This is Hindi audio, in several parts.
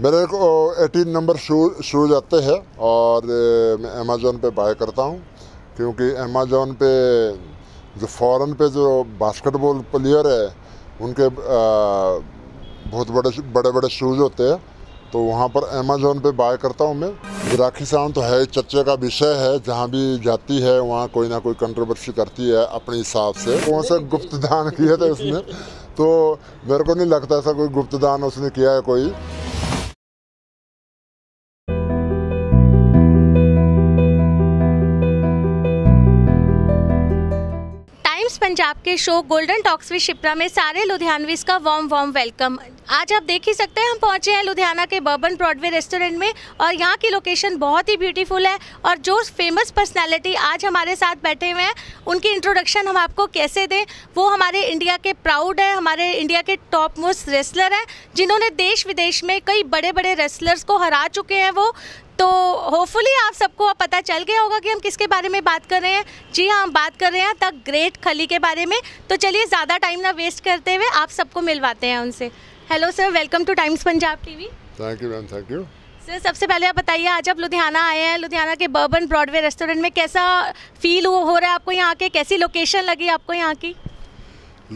मेरे को एटीन नंबर शूज शूज आते हैं और मैं अमेज़ोन पे बाय करता हूँ क्योंकि अमेज़ोन पे जो फॉरेन पे जो बास्केटबॉल प्लेयर है उनके बहुत बड़े बड़े बड़े शूज़ होते हैं तो वहाँ पर अमेज़ोन पे बाय करता हूँ मैं राखी साउंड तो है चर्चे का विषय है जहाँ भी जाती है वहाँ कोई ना कोई कंट्रोवर्सी करती है अपने हिसाब से कौन सा गुप्त दान किया था उसने तो मेरे को नहीं लगता ऐसा कोई गुप्त दान उसने किया है कोई पंजाब के show golden talks with Shipra में सारे लुधियानवीज का वार्म वार्म वेलकम आज आप देख ही सकते हैं हम पहुंचे हैं लुधियाना के बर्बन ब्रॉडवे रेस्टोरेंट में और यहाँ की लोकेशन बहुत ही ब्यूटीफुल है और जो फेमस पर्सनालिटी आज हमारे साथ बैठे हुए हैं उनकी इंट्रोडक्शन हम आपको कैसे दें वो हमारे इंडिया के प्राउड है हमारे इंडिया के टॉप मोस्ट रेस्लर हैं जिन्होंने देश विदेश में कई बड़े बड़े रेस्लर्स को हरा चुके हैं वो तो होपफुली आप सबको पता चल गया होगा कि हम किसके बारे में बात कर रहे हैं जी हाँ हम बात कर रहे हैं द ग्रेट खली के बारे में तो चलिए ज़्यादा टाइम ना वेस्ट करते हुए आप सबको मिलवाते हैं उनसे hello sir welcome to Times Punjab TV thank you ma'am thank you sir सबसे पहले आप बताइए आज आप लुधियाना आए हैं लुधियाना के बर्बन ब्रॉडवे रेस्टोरेंट में कैसा फील हो रहा है आपको यहाँ के कैसी लोकेशन लगी आपको यहाँ की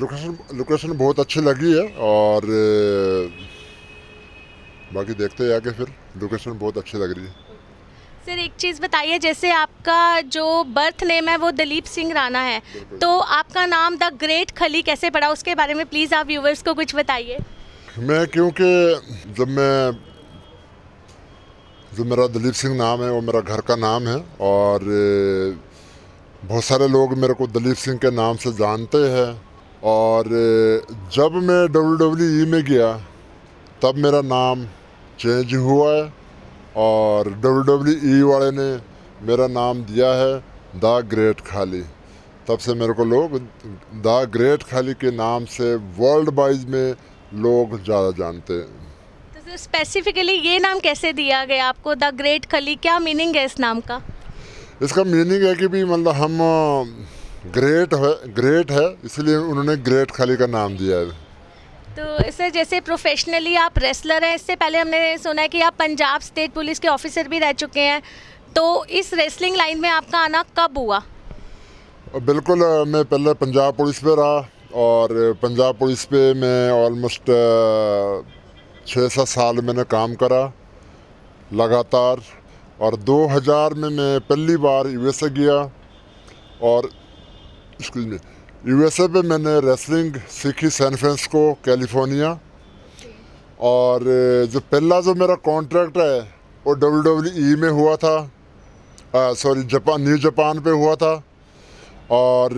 लोकेशन लोकेशन बहुत अच्छी लगी है और बाकी देखते हैं आगे फिर लोकेशन बहुत अच्छी लग रही है सर एक चीज़ बताइए जैसे आपका जो बर्थ नेम है वो दिलीप सिंह राणा है तो आपका नाम द ग्रेट खली कैसे पड़ा उसके बारे में प्लीज़ आप व्यूवर्स को कुछ बताइए मैं क्योंकि जब मैं जो मेरा दिलीप सिंह नाम है वो मेरा घर का नाम है और बहुत सारे लोग मेरे को दिलीप सिंह के नाम से जानते हैं और जब मैं डब्ल्यू e में गया तब मेरा नाम चेंज हुआ है और डब्ल्यू डब्ल्यू ई वाले ने मेरा नाम दिया है द ग्रेट खाली तब से मेरे को लोग द ग्रेट खाली के नाम से वर्ल्ड वाइज में लोग ज़्यादा जानते हैं तो स्पेसिफिकली ये नाम कैसे दिया गया आपको द ग्रेट खाली क्या मीनिंग है इस नाम का इसका मीनिंग है कि भी मतलब हम ग्रेट है ग्रेट है इसलिए उन्होंने ग्रेट खाली का नाम दिया है तो सर जैसे प्रोफेशनली आप रेसलर हैं इससे पहले हमने सुना है कि आप पंजाब स्टेट पुलिस के ऑफिसर भी रह चुके हैं तो इस रेसलिंग लाइन में आपका आना कब हुआ बिल्कुल मैं पहले पंजाब पुलिस पे रहा और पंजाब पुलिस पे मैं ऑलमोस्ट छः सात साल मैंने काम करा लगातार और 2000 में मैं पहली बार यूएसए गया और स्कूल में यूएसए पे मैंने रेसलिंग सीखी सैन फ्रांसिस्को कैलिफोर्निया और जो पहला जो मेरा कॉन्ट्रैक्ट है वो डब्ल्यू डब्ल्यू ई में हुआ था सॉरी जापान न्यू जापान पे हुआ था और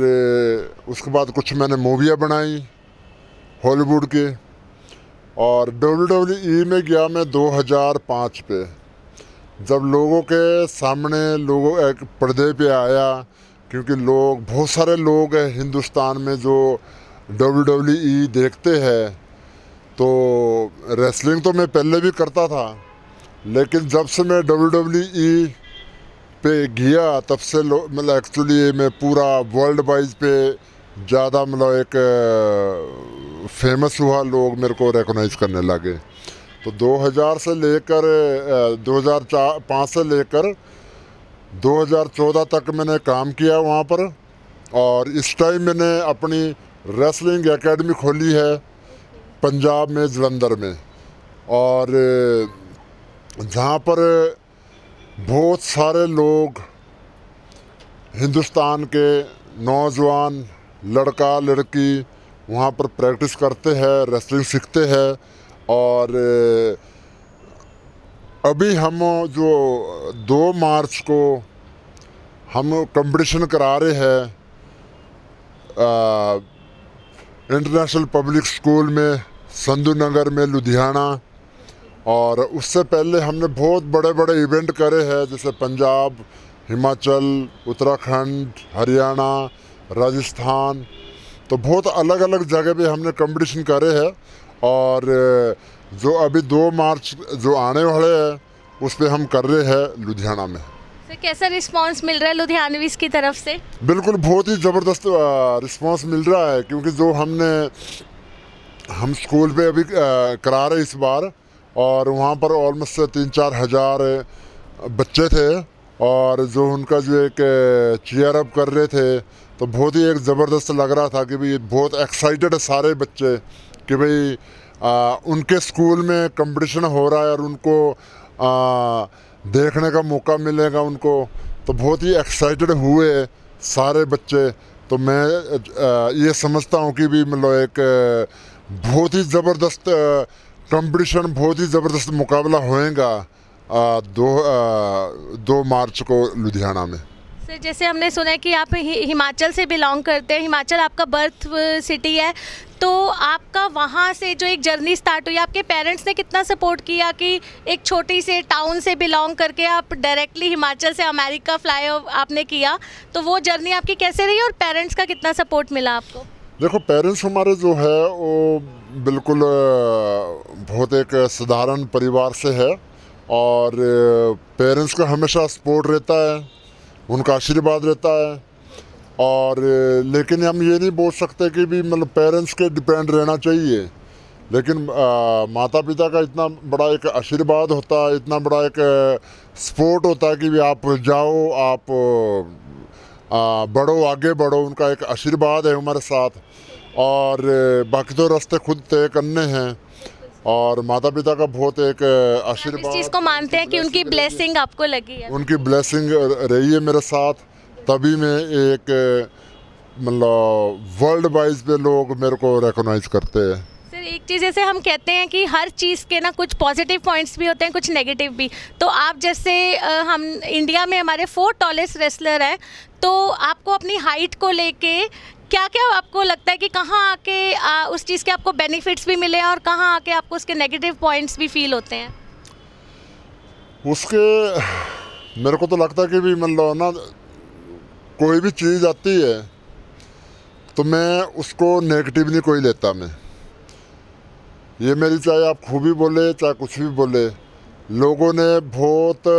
उसके बाद कुछ मैंने मूवियाँ बनाई हॉलीवुड के और डब्ल्यू डब्ल्यू ई में गया मैं 2005 पे जब लोगों के सामने लोगों एक पर्दे पे आया क्योंकि लोग बहुत सारे लोग हैं हिंदुस्तान में जो डब्ल्यू डब्ल्यू ई देखते हैं तो रेसलिंग तो मैं पहले भी करता था लेकिन जब से मैं डब्ल्यू डब्ल्यू ई पे गया तब से मतलब एक्चुअली मैं पूरा वर्ल्ड वाइज पे ज़्यादा मतलब एक फेमस हुआ लोग मेरे को रिकोगनाइज करने लगे तो 2000 से लेकर 2004 से लेकर 2014 तक मैंने काम किया वहाँ पर और इस टाइम मैंने अपनी रेसलिंग एकेडमी खोली है पंजाब में जलंधर में और जहाँ पर बहुत सारे लोग हिंदुस्तान के नौजवान लड़का लड़की वहाँ पर प्रैक्टिस करते हैं रेसलिंग सीखते हैं और अभी हम जो दो मार्च को हम कंपटीशन करा रहे हैं इंटरनेशनल पब्लिक स्कूल में संधु नगर में लुधियाना और उससे पहले हमने बहुत बड़े बड़े इवेंट करे हैं जैसे पंजाब हिमाचल उत्तराखंड हरियाणा राजस्थान तो बहुत अलग अलग जगह पे हमने कंपटीशन करे हैं और जो अभी दो मार्च जो आने वाले है उस पर हम कर रहे हैं लुधियाना में सर कैसा रिस्पांस मिल रहा है लुधियानवीज की तरफ से बिल्कुल बहुत ही ज़बरदस्त रिस्पांस मिल रहा है क्योंकि जो हमने हम स्कूल पे अभी करा रहे इस बार और वहाँ पर ऑलमोस्ट तीन चार हज़ार बच्चे थे और जो उनका जो एक चेयर अप कर रहे थे तो बहुत ही एक ज़बरदस्त लग रहा था कि भाई बहुत एक्साइटेड है सारे बच्चे कि भाई आ, उनके स्कूल में कंपटीशन हो रहा है और उनको आ, देखने का मौका मिलेगा उनको तो बहुत ही एक्साइटेड हुए सारे बच्चे तो मैं आ, ये समझता हूँ कि भी मतलब एक बहुत ही ज़बरदस्त कंपटीशन बहुत ही ज़बरदस्त मुकाबला होएगा दो आ, दो मार्च को लुधियाना में सर जैसे हमने सुना है कि आप हिमाचल से बिलोंग करते हैं हिमाचल आपका बर्थ सिटी है तो आपका वहाँ से जो एक जर्नी स्टार्ट हुई आपके पेरेंट्स ने कितना सपोर्ट किया कि एक छोटी से टाउन से बिलोंग करके आप डायरेक्टली हिमाचल से अमेरिका फ्लाई आपने किया तो वो जर्नी आपकी कैसे रही और पेरेंट्स का कितना सपोर्ट मिला आपको देखो पेरेंट्स हमारे जो है वो बिल्कुल बहुत एक साधारण परिवार से है और पेरेंट्स का हमेशा सपोर्ट रहता है उनका आशीर्वाद रहता है और लेकिन हम ये नहीं बोल सकते कि भी मतलब पेरेंट्स के डिपेंड रहना चाहिए लेकिन आ, माता पिता का इतना बड़ा एक आशीर्वाद होता है इतना बड़ा एक सपोर्ट होता है कि भी आप जाओ आप आ, बढ़ो आगे बढ़ो उनका एक आशीर्वाद है हमारे साथ और बाकी तो रास्ते खुद तय करने हैं और माता पिता का बहुत एक आशीर्वाद इस चीज़ को मानते हैं कि उनकी ब्लेसिंग आपको लगी है उनकी ब्लेसिंग रही है मेरे साथ तभी मैं एक मतलब वर्ल्ड वाइज पे लोग मेरे को रिकोगनाइज करते हैं सर एक चीज़ जैसे हम कहते हैं कि हर चीज़ के ना कुछ पॉजिटिव पॉइंट्स भी होते हैं कुछ नेगेटिव भी तो आप जैसे हम इंडिया में हमारे फोर टॉलेस्ट रेसलर हैं तो आपको अपनी हाइट को लेके क्या क्या आपको लगता है कि कहाँ आके आ, उस चीज़ के आपको बेनिफिट्स भी मिले हैं और कहाँ आके आपको उसके नेगेटिव पॉइंट्स भी फील होते हैं उसके मेरे को तो लगता है कि भी मतलब ना कोई भी चीज़ आती है तो मैं उसको नेगेटिव नहीं कोई लेता मैं ये मेरी चाहे आप खूबी बोले चाहे कुछ भी बोले लोगों ने बहुत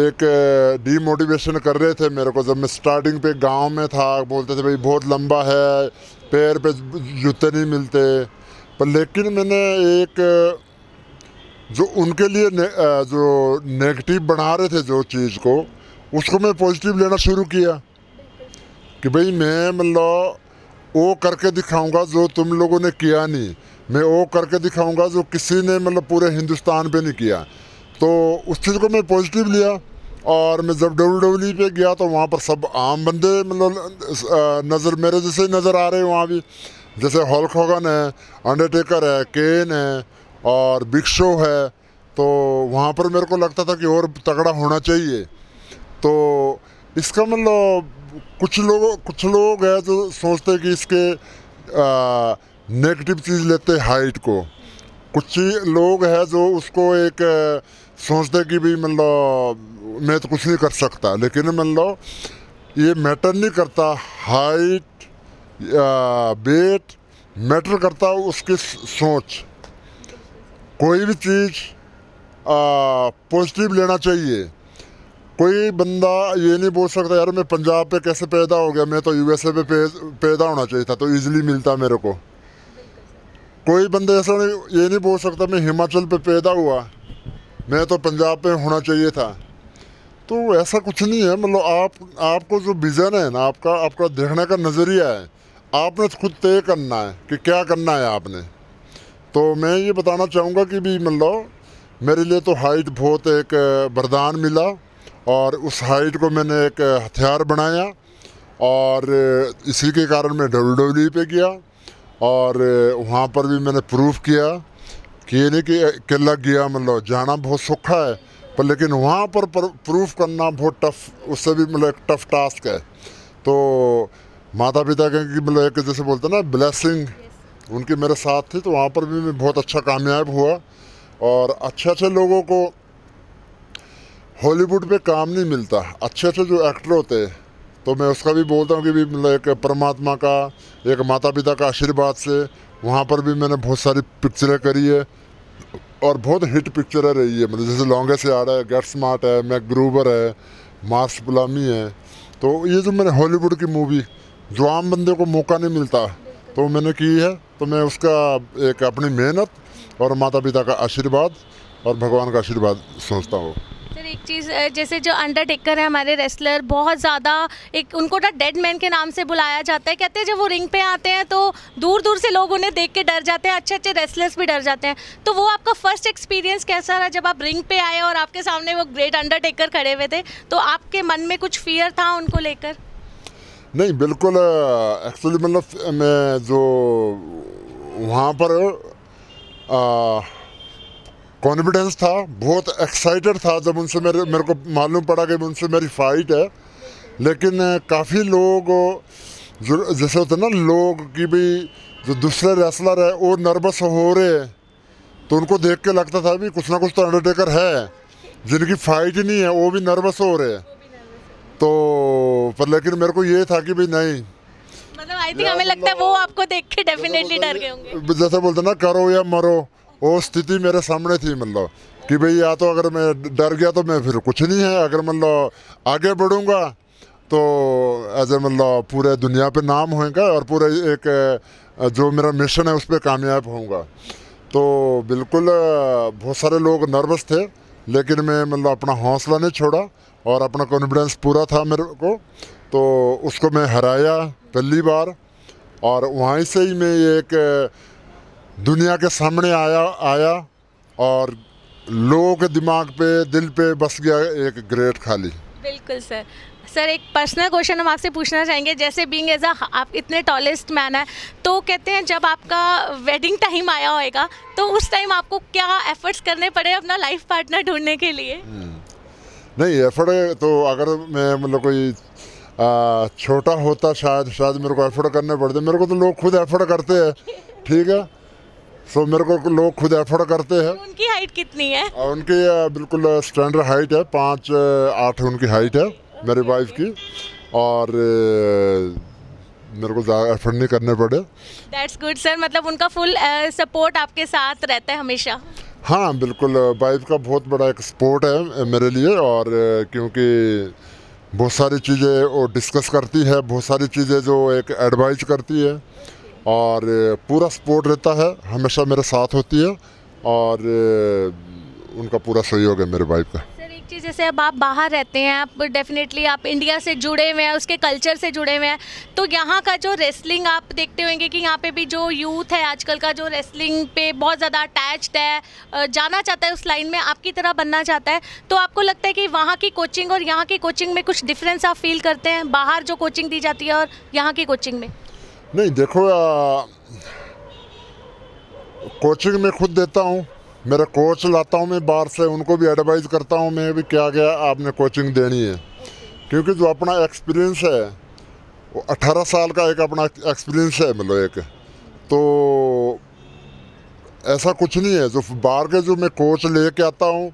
एक डीमोटिवेशन कर रहे थे मेरे को जब मैं स्टार्टिंग पे गांव में था बोलते थे भाई बहुत लंबा है पैर पे जूते नहीं मिलते पर लेकिन मैंने एक जो उनके लिए ने, जो नेगेटिव बना रहे थे जो चीज़ को उसको मैं पॉजिटिव लेना शुरू किया कि भाई मैं मतलब वो करके दिखाऊंगा जो तुम लोगों ने किया नहीं मैं वो करके दिखाऊंगा जो किसी ने मतलब पूरे हिंदुस्तान पे नहीं किया तो उस चीज़ को मैं पॉजिटिव लिया और मैं जब डब्ल्यू डब्ल्यू e पे गया तो वहाँ पर सब आम बंदे मतलब नज़र मेरे जैसे ही नज़र आ रहे हैं वहाँ भी जैसे हॉल्क होगन है अंडरटेकर है केन है और बिग शो है तो वहाँ पर मेरे को लगता था कि और तगड़ा होना चाहिए तो इसका मतलब कुछ लोग कुछ लोग हैं जो सोचते कि इसके नेगेटिव चीज़ लेते हाइट को कुछ लोग हैं जो उसको एक सोचते कि भी मान मतलब, लो मैं तो कुछ नहीं कर सकता लेकिन मान मतलब, लो ये मैटर नहीं करता हाइट वेट मैटर करता उसकी सोच कोई भी चीज़ पॉजिटिव लेना चाहिए कोई बंदा ये नहीं बोल सकता यार मैं पंजाब पे कैसे पैदा हो गया मैं तो यूएसए पे पैदा होना चाहिए था तो इजीली मिलता मेरे को कोई बंदा ऐसा नहीं ये नहीं बोल सकता मैं हिमाचल पे पैदा हुआ मैं तो पंजाब में होना चाहिए था तो ऐसा कुछ नहीं है मतलब आप आपको जो विज़न है ना आपका आपका देखने का नज़रिया है आपने खुद तय करना है कि क्या करना है आपने तो मैं ये बताना चाहूँगा कि भी मतलब मेरे लिए तो हाइट बहुत एक वरदान मिला और उस हाइट को मैंने एक हथियार बनाया और इसी के कारण मैं डब्ल्यू e पे गया और वहाँ पर भी मैंने प्रूफ किया कि ये नहीं कि अकेला गया मतलब जाना बहुत सौखा है पर लेकिन वहाँ पर, प्रूफ करना बहुत टफ उससे भी मतलब एक टफ टास्क है तो माता पिता के मतलब एक जैसे बोलते ना ब्लेसिंग उनके मेरे साथ थी तो वहाँ पर भी मैं बहुत अच्छा कामयाब हुआ और अच्छे अच्छे लोगों को हॉलीवुड पे काम नहीं मिलता अच्छे अच्छे जो एक्टर होते हैं तो मैं उसका भी बोलता हूँ कि भी मतलब एक परमात्मा का एक माता पिता का आशीर्वाद से वहाँ पर भी मैंने बहुत सारी पिक्चरें करी है और बहुत हिट पिक्चर है रही है मतलब जैसे लॉन्गेस्ट यार्ड है गेट स्मार्ट है मैक ग्रूवर है मार्स गुलामी है तो ये जो मैंने हॉलीवुड की मूवी जो आम बंदे को मौका नहीं मिलता तो मैंने की है तो मैं उसका एक अपनी मेहनत और माता पिता का आशीर्वाद और भगवान का आशीर्वाद सोचता हूँ चीज़ जैसे जो अंडरटेकर है हमारे रेसलर बहुत ज़्यादा एक उनको ना डेड मैन के नाम से बुलाया जाता है कहते हैं जब वो रिंग पे आते हैं तो दूर दूर से लोग उन्हें देख के डर जाते हैं अच्छे अच्छे रेसलर्स भी डर जाते हैं तो वो आपका फर्स्ट एक्सपीरियंस कैसा रहा जब आप रिंग पे आए और आपके सामने वो ग्रेट अंडरटेकर खड़े हुए थे तो आपके मन में कुछ फियर था उनको लेकर नहीं बिल्कुल एक्चुअली मतलब मैं जो वहाँ पर आ, कॉन्फिडेंस था बहुत एक्साइटेड था जब उनसे मेरे मेरे को मालूम पड़ा कि उनसे मेरी फ़ाइट है लेकिन काफ़ी लोग जैसे होते ना लोग की भी जो दूसरे रेसलर है वो नर्वस हो रहे हैं तो उनको देख के लगता था भी कुछ ना कुछ तो अंडरटेकर है जिनकी फ़ाइट ही नहीं है वो भी नर्वस हो रहे हैं तो पर लेकिन मेरे को ये था कि भाई नहीं मतलब आई थिंक हमें लगता है वो आपको देख के डेफिनेटली डर गए होंगे जैसे बोलते ना करो या मरो वो स्थिति मेरे सामने थी मतलब कि भाई या तो अगर मैं डर गया तो मैं फिर कुछ नहीं है अगर मतलब आगे बढ़ूँगा तो एज ए मतलब पूरे दुनिया पे नाम होएगा और पूरे एक जो मेरा मिशन है उस पर कामयाब होऊंगा तो बिल्कुल बहुत सारे लोग नर्वस थे लेकिन मैं मतलब अपना हौसला नहीं छोड़ा और अपना कॉन्फिडेंस पूरा था मेरे को तो उसको मैं हराया पहली बार और वहीं से ही मैं एक दुनिया के सामने आया आया और लोगों के दिमाग पे दिल पे बस गया एक ग्रेट खाली बिल्कुल सर सर एक पर्सनल क्वेश्चन हम आपसे पूछना चाहेंगे जैसे बीइंग एज आप इतने टॉलेस्ट मैन है तो कहते हैं जब आपका वेडिंग टाइम आया होएगा तो उस टाइम आपको क्या एफर्ट्स करने पड़े अपना लाइफ पार्टनर ढूंढने के लिए हम्म। नहीं एफर्ट तो अगर मैं मतलब कोई छोटा होता शायद शायद मेरे को एफर्ट करने पड़ते मेरे को तो लोग खुद एफर्ट करते हैं ठीक है सो मेरे को लोग खुद एफर्ड करते हैं उनकी हाइट कितनी है आ, उनकी बिल्कुल स्टैंडर्ड हाइट है पाँच आठ उनकी हाइट है मेरी वाइफ की और मेरे को ज़्यादा एफर्ट नहीं करने पड़े दैट्स गुड सर मतलब उनका फुल सपोर्ट आपके साथ रहता है हमेशा हाँ बिल्कुल वाइफ का बहुत बड़ा एक सपोर्ट है मेरे लिए और क्योंकि बहुत सारी चीज़ें वो डिस्कस करती है बहुत सारी चीज़ें जो एक एडवाइज करती है और पूरा सपोर्ट रहता है हमेशा मेरे साथ होती है और उनका पूरा सहयोग है मेरे वाइफ का सर एक चीज़ जैसे अब आप बाहर रहते हैं आप डेफिनेटली आप इंडिया से जुड़े हुए हैं उसके कल्चर से जुड़े हुए हैं तो यहाँ का जो रेसलिंग आप देखते होंगे कि यहाँ पे भी जो यूथ है आजकल का जो रेसलिंग पे बहुत ज़्यादा अटैच्ड है जाना चाहता है उस लाइन में आपकी तरह बनना चाहता है तो आपको लगता है कि वहाँ की कोचिंग और यहाँ की कोचिंग में कुछ डिफरेंस आप फील करते हैं बाहर जो कोचिंग दी जाती है और यहाँ की कोचिंग में नहीं देखो आ, कोचिंग में खुद देता हूँ मेरा कोच लाता हूँ मैं बाहर से उनको भी एडवाइज़ करता हूँ मैं भी क्या क्या आपने कोचिंग देनी है क्योंकि जो अपना एक्सपीरियंस है वो अट्ठारह साल का एक अपना एक्सपीरियंस है मतलब एक तो ऐसा कुछ नहीं है जो बाहर के जो मैं कोच ले आता हूँ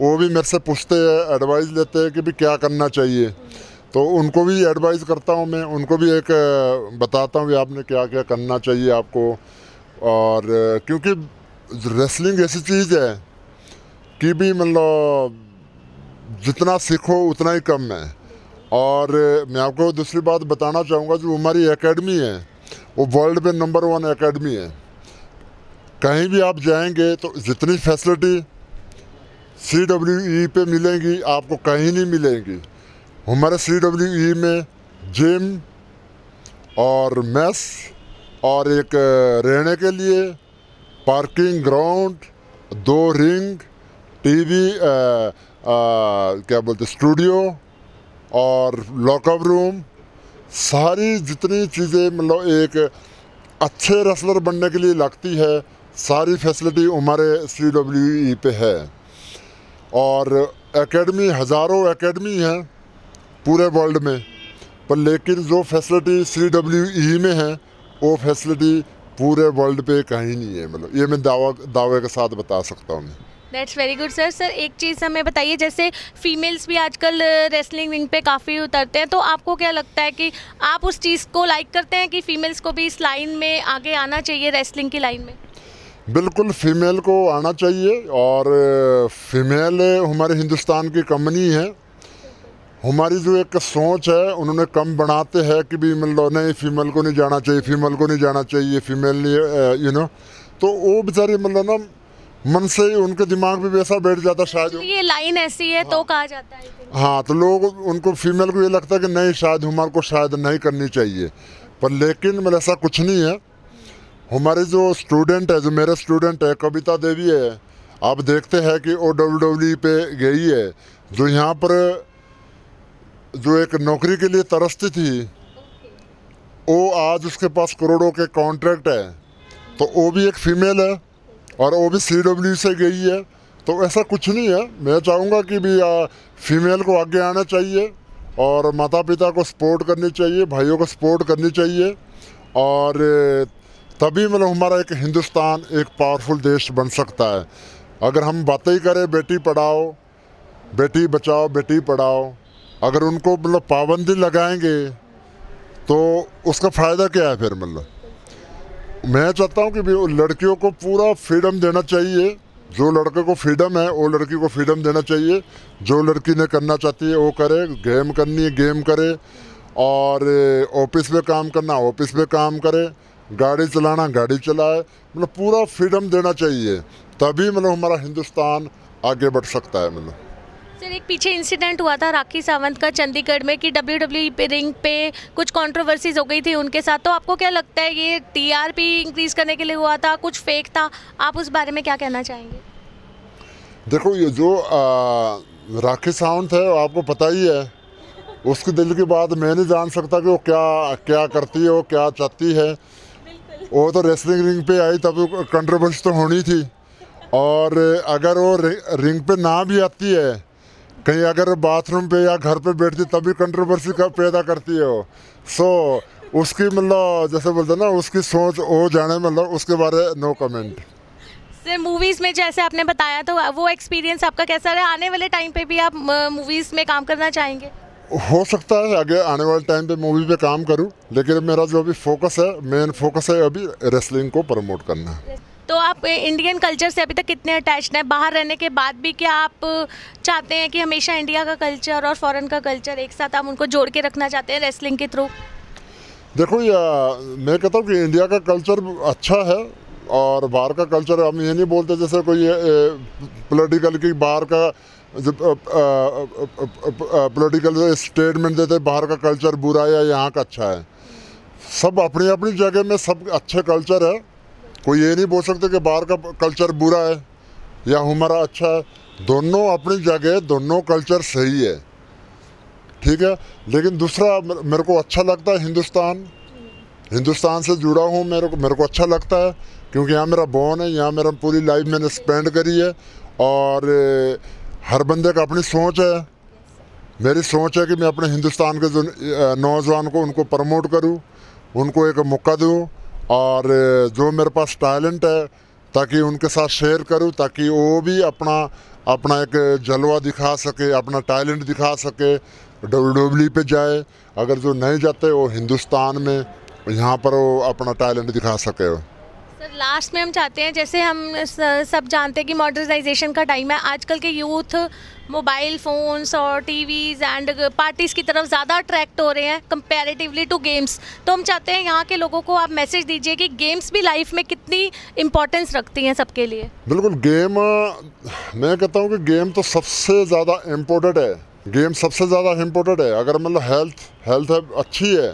वो भी मेरे से पूछते हैं एडवाइस लेते हैं कि भी क्या करना चाहिए तो उनको भी एडवाइस करता हूँ मैं उनको भी एक बताता हूँ कि आपने क्या क्या करना चाहिए आपको और क्योंकि रेसलिंग ऐसी चीज़ है कि भी मतलब जितना सीखो उतना ही कम है और मैं आपको दूसरी बात बताना चाहूँगा जो हमारी एकेडमी है वो वर्ल्ड में नंबर वन एकेडमी है कहीं भी आप जाएंगे तो जितनी फैसिलिटी सी डब्ल्यू ई पे मिलेंगी आपको कहीं नहीं मिलेंगी हमारे सी डब्ल्यू ई में जिम और मेस और एक रहने के लिए पार्किंग ग्राउंड दो रिंग टीवी आ, आ, क्या बोलते स्टूडियो और लॉकअप रूम सारी जितनी चीज़ें मतलब एक अच्छे रेसलर बनने के लिए लगती है सारी फैसिलिटी हमारे सी डब्ल्यू ई पे है और एकेडमी हज़ारों एकेडमी हैं पूरे वर्ल्ड में पर लेकिन जो फैसिलिटी सी डब्ल्यू ई में है वो फैसिलिटी पूरे वर्ल्ड पे कहीं नहीं है मतलब ये मैं दावा दावे के साथ बता सकता हूँ that's very good sir sir एक चीज़ हमें बताइए जैसे फीमेल्स भी आजकल रेसलिंग रिंग पे काफ़ी उतरते हैं तो आपको क्या लगता है कि आप उस चीज़ को लाइक करते हैं कि फीमेल्स को भी इस लाइन में आगे आना चाहिए रेसलिंग की लाइन में बिल्कुल फीमेल को आना चाहिए और फीमेल हमारे हिंदुस्तान की कंपनी है हमारी जो एक सोच है उन्होंने कम बनाते हैं कि भी मतलब नहीं फीमेल को नहीं जाना चाहिए फीमेल को नहीं जाना चाहिए फीमेल यू नो तो वो बेचारी मतलब ना मन से ही उनके दिमाग में वैसा बैठ जाता शायद तो ये लाइन ऐसी है तो हाँ, तो कहा जाता है हाँ तो लोग उनको फीमेल को ये लगता है कि नहीं शायद हमारे को शायद नहीं करनी चाहिए पर लेकिन मतलब ऐसा कुछ नहीं है हमारे जो स्टूडेंट है जो मेरे स्टूडेंट है कविता देवी है आप देखते हैं कि ओ डब्ल्यू डब्ल्यू पे गई है जो यहाँ पर जो एक नौकरी के लिए तरसती थी वो आज उसके पास करोड़ों के कॉन्ट्रैक्ट है तो वो भी एक फीमेल है और वो भी सी डब्ल्यू से गई है तो ऐसा कुछ नहीं है मैं चाहूँगा कि भी फीमेल को आगे आना चाहिए और माता पिता को सपोर्ट करनी चाहिए भाइयों को सपोर्ट करनी चाहिए और तभी मतलब हमारा एक हिंदुस्तान एक पावरफुल देश बन सकता है अगर हम बातें ही करें बेटी पढ़ाओ बेटी बचाओ बेटी पढ़ाओ अगर उनको मतलब पाबंदी लगाएंगे तो उसका फ़ायदा क्या है फिर मतलब मैं चाहता हूँ कि लड़कियों को पूरा फ्रीडम देना चाहिए जो लड़के को फ्रीडम है वो लड़की को फ्रीडम देना चाहिए जो लड़की ने करना चाहती है वो करे गेम करनी है गेम करे और ऑफिस eh, में काम करना ऑफिस में काम करे गाड़ी चलाना गाड़ी चलाए मतलब पूरा फ्रीडम देना चाहिए तभी मतलब हमारा हिंदुस्तान आगे बढ़ सकता है मतलब सर एक पीछे इंसिडेंट हुआ था राखी सावंत का चंडीगढ़ में कि डब्ल्यू डब्ल्यू रिंग पे कुछ कंट्रोवर्सीज हो गई थी उनके साथ तो आपको क्या लगता है ये टीआरपी इंक्रीज करने के लिए हुआ था कुछ फेक था आप उस बारे में क्या कहना चाहेंगे देखो ये जो आ, राखी सावंत है आपको पता ही है उसके दिल की बात मैं नहीं जान सकता कि वो क्या क्या करती है वो क्या चाहती है वो तो रेसलिंग रिंग पे आई तब कंट्रोवर्सी तो होनी थी और अगर वो रिंग पे ना भी आती है कहीं अगर बाथरूम पे या घर पे बैठती तभी कंट्रोवर्सी का पैदा करती है वो सो so, उसकी मतलब जैसे बोलते ना उसकी सोच हो जाने मतलब उसके बारे नो कमेंट सर मूवीज़ में जैसे आपने बताया तो वो एक्सपीरियंस आपका कैसा रहा आने वाले टाइम पे भी आप मूवीज़ में काम करना चाहेंगे हो सकता है आगे आने वाले टाइम पे मूवी पे काम करूं लेकिन मेरा जो अभी फोकस है मेन फोकस है अभी रेसलिंग को प्रमोट करना तो आप इंडियन कल्चर से अभी तक कितने अटैच हैं बाहर रहने के बाद भी क्या आप चाहते हैं कि हमेशा इंडिया का कल्चर और फॉरेन का कल्चर एक साथ आप उनको जोड़ के रखना चाहते हैं रेसलिंग के थ्रू देखो या, मैं कहता हूँ कि इंडिया का कल्चर अच्छा है और बाहर का कल्चर हम ये नहीं बोलते जैसे कोई पोलिटिकल की बाहर का पोलिटिकल स्टेटमेंट देते बाहर का कल्चर बुरा या यहाँ का अच्छा है सब अपनी अपनी जगह में सब अच्छे कल्चर है कोई ये नहीं बोल सकते कि बाहर का कल्चर बुरा है या हमारा अच्छा है दोनों अपनी जगह दोनों कल्चर सही है ठीक है लेकिन दूसरा मेरे को अच्छा लगता है हिंदुस्तान हिंदुस्तान से जुड़ा हूँ मेरे को मेरे को अच्छा लगता है क्योंकि यहाँ मेरा बॉन है यहाँ मेरा पूरी लाइफ मैंने स्पेंड करी है और हर बंदे का अपनी सोच है मेरी सोच है कि मैं अपने हिंदुस्तान के जो नौजवान को उनको प्रमोट करूँ उनको एक मौका दूँ और जो मेरे पास टैलेंट है ताकि उनके साथ शेयर करूं ताकि वो भी अपना अपना एक जलवा दिखा सके अपना टैलेंट दिखा सके डब्ल्यू डब्ल्यू पे जाए अगर जो नहीं जाते वो हिंदुस्तान में यहाँ पर वो अपना टैलेंट दिखा सके लास्ट में हम चाहते हैं जैसे हम सब जानते हैं कि मॉडर्नाइजेशन का टाइम है आजकल के यूथ मोबाइल फ़ोन्स और टीवीज़ एंड पार्टीज़ की तरफ ज़्यादा अट्रैक्ट हो रहे हैं कंपेरेटिवली टू गेम्स तो हम चाहते हैं यहाँ के लोगों को आप मैसेज दीजिए कि गेम्स भी लाइफ में कितनी इंपॉर्टेंस रखती हैं सबके लिए बिल्कुल गेम मैं कहता हूँ कि गेम तो सबसे ज़्यादा इम्पोर्टेंट है गेम सबसे ज़्यादा इम्पोर्टेंट है अगर मतलब हेल्थ हेल्थ अच्छी है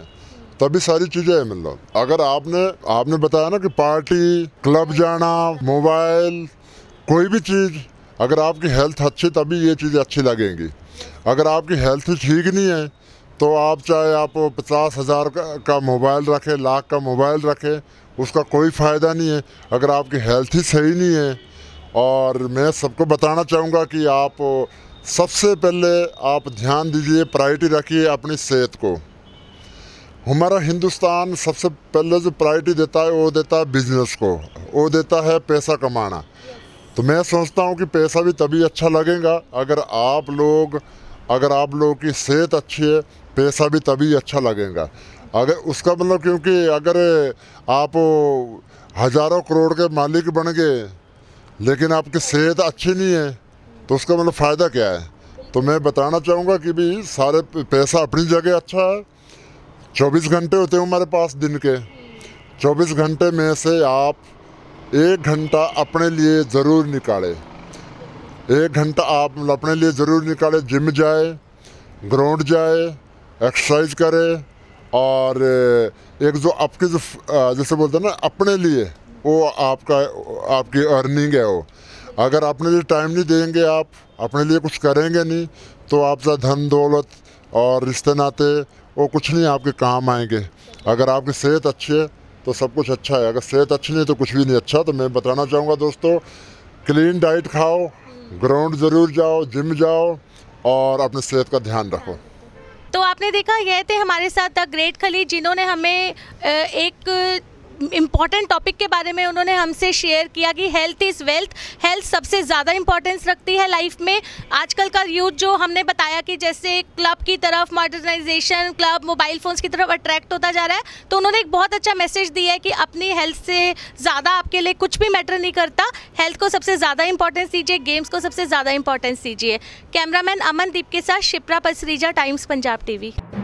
तभी सारी चीजें है मतलब अगर आपने आपने बताया ना कि पार्टी क्लब जाना मोबाइल कोई भी चीज़ अगर आपकी हेल्थ अच्छी तभी ये चीज़ें अच्छी लगेंगी अगर आपकी हेल्थ ठीक नहीं है तो आप चाहे आप पचास हज़ार का, का मोबाइल रखें लाख का मोबाइल रखें उसका कोई फ़ायदा नहीं है अगर आपकी हेल्थ ही सही नहीं है और मैं सबको बताना चाहूँगा कि आप सबसे पहले आप ध्यान दीजिए प्रायोरिटी रखिए अपनी सेहत को हमारा हिंदुस्तान सबसे पहले जो प्रायोरिटी देता है वो देता है बिजनेस को वो देता है पैसा कमाना तो मैं सोचता हूँ कि पैसा भी तभी अच्छा लगेगा अगर आप लोग अगर आप लोगों की सेहत अच्छी है पैसा भी तभी अच्छा लगेगा अगर उसका मतलब क्योंकि अगर आप हज़ारों करोड़ के मालिक बन गए लेकिन आपकी सेहत अच्छी नहीं है तो उसका मतलब फ़ायदा क्या है तो मैं बताना चाहूँगा कि भी सारे पैसा अपनी जगह अच्छा है चौबीस घंटे होते हैं हमारे पास दिन के चौबीस घंटे में से आप एक घंटा अपने लिए ज़रूर निकालें एक घंटा आप अपने लिए ज़रूर निकालें जिम जाए ग्राउंड जाए एक्सरसाइज करें और एक जो आपकी जो जैसे बोलते हैं ना अपने लिए वो आपका आपकी अर्निंग है वो अगर अपने लिए टाइम नहीं देंगे आप अपने लिए कुछ करेंगे नहीं तो आपका धन दौलत और रिश्ते नाते वो कुछ नहीं आपके काम आएंगे अगर आपकी सेहत अच्छी है तो सब कुछ अच्छा है अगर सेहत अच्छी नहीं तो कुछ भी नहीं अच्छा तो मैं बताना चाहूँगा दोस्तों क्लीन डाइट खाओ ग्राउंड ज़रूर जाओ जिम जाओ और अपनी सेहत का ध्यान रखो तो आपने देखा यह थे हमारे साथ द ग्रेट खली जिन्होंने हमें एक इम्पॉर्टेंट टॉपिक के बारे में उन्होंने हमसे शेयर किया कि हेल्थ इज़ वेल्थ हेल्थ सबसे ज़्यादा इंपॉर्टेंस रखती है लाइफ में आजकल का यूथ जो हमने बताया कि जैसे क्लब की तरफ मॉडर्नाइजेशन क्लब मोबाइल फ़ोन्स की तरफ अट्रैक्ट होता जा रहा है तो उन्होंने एक बहुत अच्छा मैसेज दिया है कि अपनी हेल्थ से ज़्यादा आपके लिए कुछ भी मैटर नहीं करता हेल्थ को सबसे ज़्यादा इंपॉर्टेंस दीजिए गेम्स को सबसे ज़्यादा इंपॉर्टेंस दीजिए कैमरामैन अमनदीप के साथ शिप्रा पसरीजा टाइम्स पंजाब वी